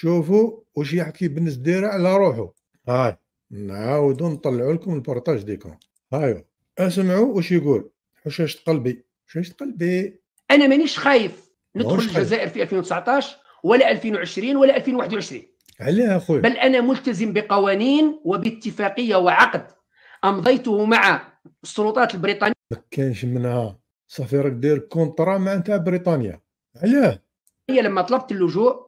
شوفوا واش يحكي بن الديرة على روحه هاي نعاودو نطلعوا لكم البورتاج ديكم هاي اسمعوا واش يقول حشاشة قلبي حشاشة قلبي انا مانيش خايف ندخل الجزائر في 2019 ولا 2020 ولا 2021 علاه اخويا بل انا ملتزم بقوانين وباتفاقيه وعقد امضيته مع السلطات البريطانيه ما كانش منها صافي راك داير كونترا مع نتاع بريطانيا علاه هي لما طلبت اللجوء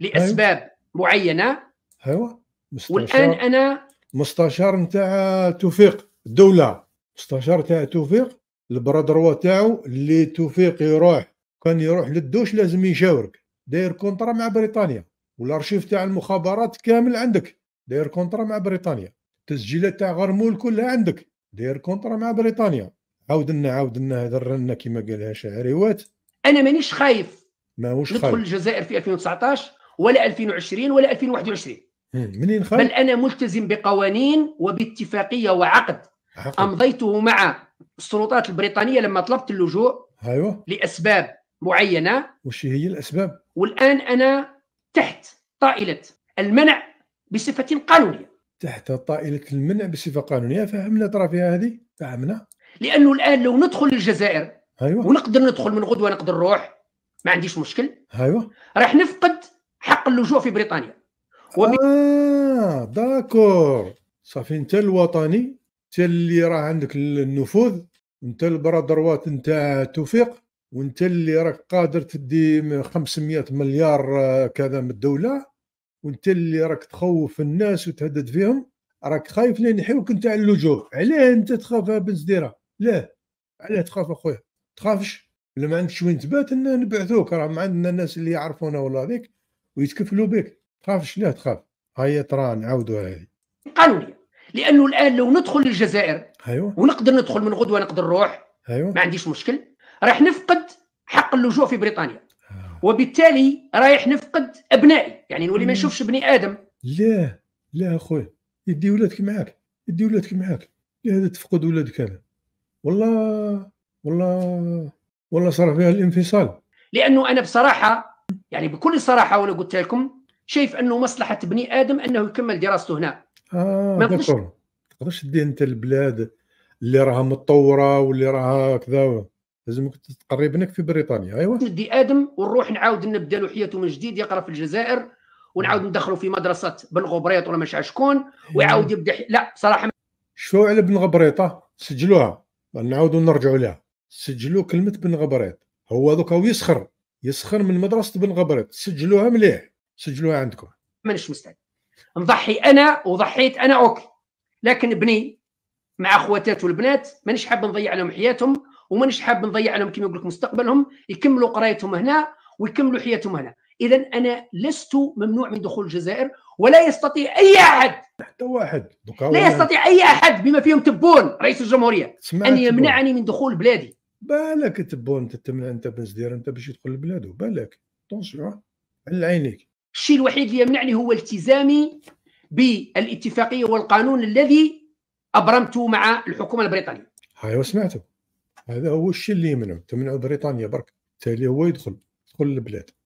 لاسباب أيوة. معينه ايوه مستشار والان انا مستشار نتاع توفيق الدوله مستشار تاع توفيق البرادروا تاعو اللي توفيق يروح كان يروح للدوش لازم يشاورك داير كونترا مع بريطانيا والارشيف تاع المخابرات كامل عندك داير كونترا مع بريطانيا التسجيلات تاع غرمول كلها عندك داير كونترا مع بريطانيا عاود لنا عاود لنا هذا الرنه كما قالها شعريوات انا مانيش خايف ماهوش خايف ندخل الجزائر في 2019 ولا 2020 ولا 2021 إيه، منين خرج؟ بل انا ملتزم بقوانين وباتفاقيه وعقد حقا. امضيته مع السلطات البريطانيه لما طلبت اللجوء ايوه لاسباب معينه وش هي الاسباب؟ والان انا تحت طائله المنع بصفه قانونيه تحت طائله المنع بصفه قانونيه فهمنا ترى فيها هذه فهمنا لانه الان لو ندخل الجزائر ايوه ونقدر ندخل من غدوه نقدر نروح ما عنديش مشكل ايوه راح نفقد حق اللجوء في بريطانيا ومن... اه داكور صافي انت الوطني انت اللي راه عندك النفوذ انت البرادروات نتاع توفيق وانت اللي راك قادر تدي 500 مليار آه، كذا من الدوله وانت اللي راك تخوف الناس وتهدد فيهم راك خايف لين يحيوك نتاع اللجوء علاه انت تخاف بن زديره لا علاه تخاف اخويا تخافش ولا ما عندكش وين تبات نبعثوك راه ما عندنا الناس اللي يعرفونا ولا هذيك ويتكفلوا بك تخاف شنو تخاف هيا ترى نعاودوا هذه قانونيه لانه الان لو ندخل للجزائر ايوه ونقدر ندخل من غدوه نقدر نروح ايوه ما عنديش مشكل راح نفقد حق اللجوء في بريطانيا آه. وبالتالي رايح نفقد ابنائي يعني نولي ما نشوفش بني ادم لا لا اخويا يدي ولادك معاك يدي ولادك معاك لهذا تفقد ولادك هذا والله والله والله صار فيها الانفصال لانه انا بصراحه يعني بكل صراحه وانا قلت لكم شايف انه مصلحه بني ادم انه يكمل دراسته هنا اه ما تقدرش تدي انت البلاد اللي راها متطوره واللي راها كذا لازمك تقرب هناك في بريطانيا ايوا ندي ادم ونروح نعاود نبدا له حياته من جديد يقرا في الجزائر ونعاود نعم. ندخله في مدرسه بن غبريط ولا مش شكون نعم. ويعاود يبدا حي... لا صراحه شو على بن غبريطه سجلوها نعاودوا نرجعوا لها سجلوا كلمه بن غبريط هو دوكا ويسخر يسخر من مدرسه بن غبرت سجلوها مليح سجلوها عندكم مانيش مستعد نضحي انا وضحيت انا اوكي لكن ابني مع اخواتاته البنات مانيش حاب نضيع لهم حياتهم ومانيش حاب نضيع لهم كما يقول لك مستقبلهم يكملوا قرايتهم هنا ويكملوا حياتهم هنا اذا انا لست ممنوع من دخول الجزائر ولا يستطيع اي احد حتى واحد لا يستطيع اي احد بما فيهم تبون رئيس الجمهوريه ان يمنعني من دخول بلادي بالك تبون تمنع انت بن زدير انت باش يدخل لبلادو بالك طونسيون على عينيك الشيء الوحيد اللي يمنعني هو التزامي بالاتفاقيه والقانون الذي ابرمته مع الحكومه البريطانيه هاي وسمعتو هذا هو الشيء اللي يمنعه تمنعو بريطانيا برك تالي هو يدخل يدخل البلاد